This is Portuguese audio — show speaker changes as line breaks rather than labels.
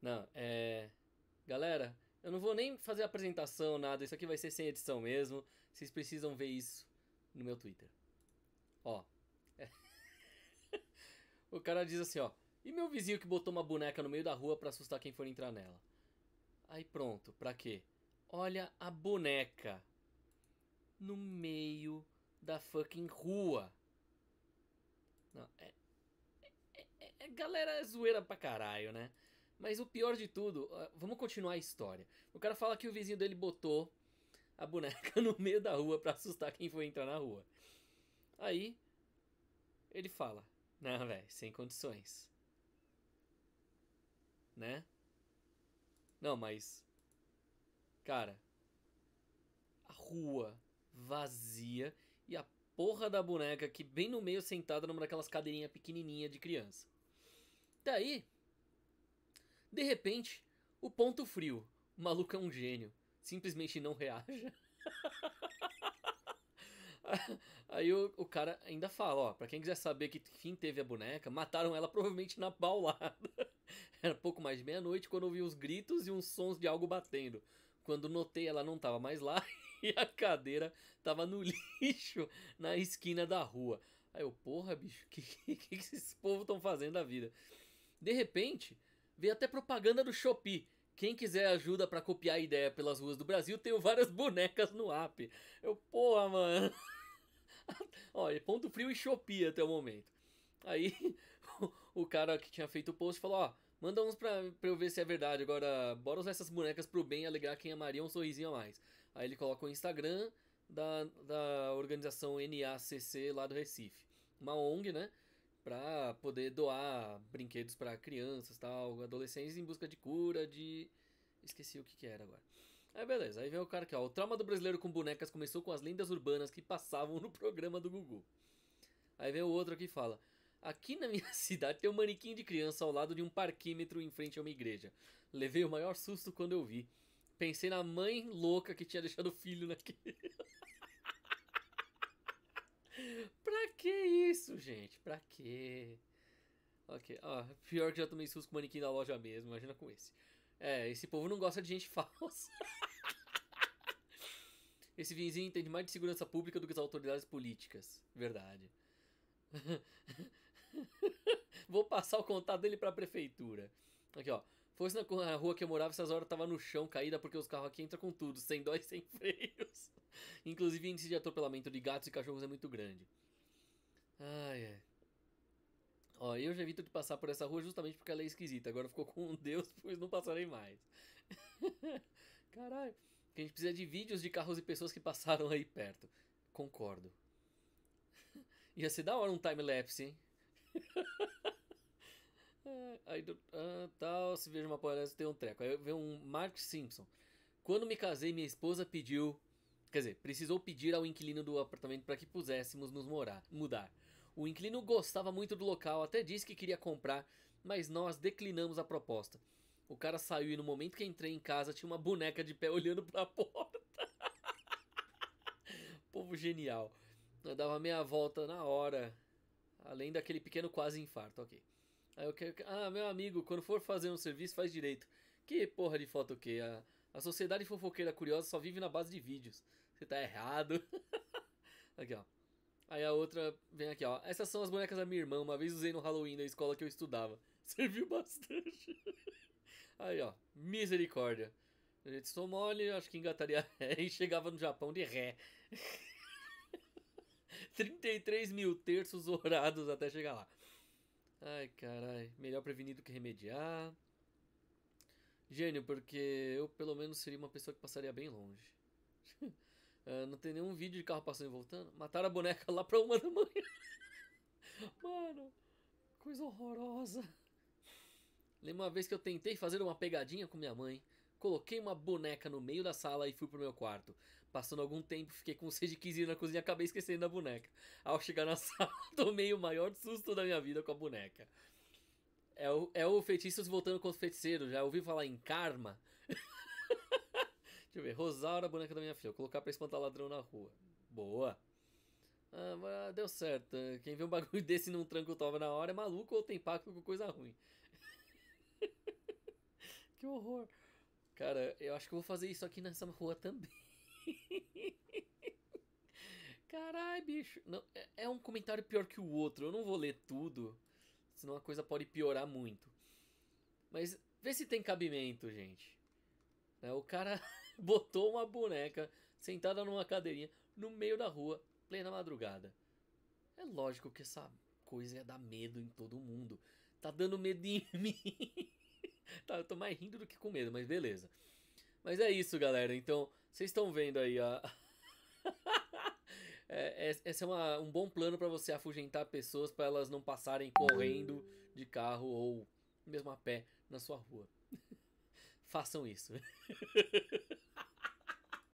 Não, é. Galera, eu não vou nem fazer apresentação, nada. Isso aqui vai ser sem edição mesmo. Vocês precisam ver isso no meu Twitter. Ó. É. o cara diz assim, ó. E meu vizinho que botou uma boneca no meio da rua para assustar quem for entrar nela? Aí pronto, pra quê? Olha a boneca no meio da fucking rua. Não, é, é, é, é galera é zoeira pra caralho, né? Mas o pior de tudo, vamos continuar a história. O cara fala que o vizinho dele botou a boneca no meio da rua para assustar quem foi entrar na rua. Aí ele fala: "Não, velho, sem condições". Né? Não, mas cara, a rua vazia e a porra da boneca que bem no meio sentada numa daquelas cadeirinha pequenininha de criança. Daí, de repente, o ponto frio. O maluco é um gênio. Simplesmente não reaja. Aí o, o, cara ainda fala, ó, pra quem quiser saber que fim teve a boneca, mataram ela provavelmente na paulada. Era pouco mais de meia-noite quando ouvi os gritos e uns sons de algo batendo. Quando notei ela não tava mais lá e a cadeira tava no lixo na esquina da rua. Aí eu, porra, bicho, o que, que, que esses povos estão fazendo da vida? De repente, Veio até propaganda do Shopee. Quem quiser ajuda para copiar a ideia pelas ruas do Brasil, tenho várias bonecas no app. Eu, porra, mano. Olha, ponto frio e Shopee até o momento. Aí o cara que tinha feito o post falou: Ó, manda uns pra, pra eu ver se é verdade. Agora, bora usar essas bonecas pro bem e alegrar quem amaria um sorrisinho a mais. Aí ele coloca o Instagram da, da organização NACC lá do Recife. Uma ONG, né? para poder doar brinquedos para crianças, tal, adolescentes em busca de cura, de esqueci o que, que era agora. Aí beleza, aí vem o cara que ó. O trauma do brasileiro com bonecas começou com as lendas urbanas que passavam no programa do Gugu. Aí vem o outro aqui fala: Aqui na minha cidade tem um manequim de criança ao lado de um parquímetro em frente a uma igreja. Levei o maior susto quando eu vi. Pensei na mãe louca que tinha deixado o filho naquele. gente, pra quê? Ok, ah, pior que já tomei susto com o manequim da loja mesmo, imagina com esse. É, esse povo não gosta de gente falsa. esse vizinho entende mais de segurança pública do que as autoridades políticas. Verdade. Vou passar o contato dele pra prefeitura. Aqui, ó. Fosse na rua que eu morava, essas horas tava no chão, caída, porque os carros aqui entram com tudo, sem dó e sem freios. Inclusive, índice de atropelamento de gatos e cachorros é muito grande. Ó, eu já evito de passar por essa rua justamente porque ela é esquisita. Agora ficou com um Deus, pois não passarei mais. Caralho. a gente precisa de vídeos de carros e pessoas que passaram aí perto. Concordo. Ia ser da hora um time-lapse, hein? aí do, ah, tal, se vejo uma palestra tem um treco. Aí veio um Mark Simpson. Quando me casei, minha esposa pediu. Quer dizer, precisou pedir ao inquilino do apartamento para que puséssemos nos morar, mudar. O inquilino gostava muito do local, até disse que queria comprar, mas nós declinamos a proposta. O cara saiu e no momento que entrei em casa tinha uma boneca de pé olhando para a porta. Povo genial. Eu dava meia volta na hora. Além daquele pequeno quase infarto, ok. Aí eu quero. Ah, meu amigo, quando for fazer um serviço, faz direito. Que porra de foto que? A, a sociedade fofoqueira curiosa só vive na base de vídeos. Você tá errado. Aqui, ó. Aí a outra vem aqui, ó. Essas são as bonecas da minha irmã. Uma vez usei no Halloween da escola que eu estudava. Serviu bastante. Aí, ó. Misericórdia. A gente sou mole, acho que engataria ré e chegava no Japão de ré. 33 mil terços orados até chegar lá. Ai, carai. Melhor prevenir do que remediar. Gênio, porque eu pelo menos seria uma pessoa que passaria bem longe. Ah, não tem nenhum vídeo de carro passando e voltando. Mataram a boneca lá pra uma da manhã. Mano, coisa horrorosa. lembra uma vez que eu tentei fazer uma pegadinha com minha mãe. Coloquei uma boneca no meio da sala e fui pro meu quarto. Passando algum tempo, fiquei com sede de 15 na cozinha e acabei esquecendo da boneca. Ao chegar na sala, tomei o maior susto da minha vida com a boneca. É o, é o feitiços voltando contra o feiticeiro. Já ouvi falar em karma? Deixa eu ver. Rosaura, boneca da minha filha. Vou colocar pra espantar ladrão na rua. Boa. Ah, deu certo. Quem vê um bagulho desse e não tranca o toma na hora é maluco ou tem pacto com coisa ruim. que horror. Cara, eu acho que eu vou fazer isso aqui nessa rua também. Carai, bicho. Não, é, é um comentário pior que o outro. Eu não vou ler tudo, senão a coisa pode piorar muito. Mas vê se tem cabimento, gente. Né? O cara botou uma boneca sentada numa cadeirinha no meio da rua, plena madrugada. É lógico que essa coisa ia dar medo em todo mundo. Tá dando medo em mim. tá, eu tô mais rindo do que com medo, mas beleza. Mas é isso, galera. Então, vocês estão vendo aí a. é, é esse é uma, um bom plano para você afugentar pessoas para elas não passarem correndo de carro ou mesmo a pé na sua rua façam isso.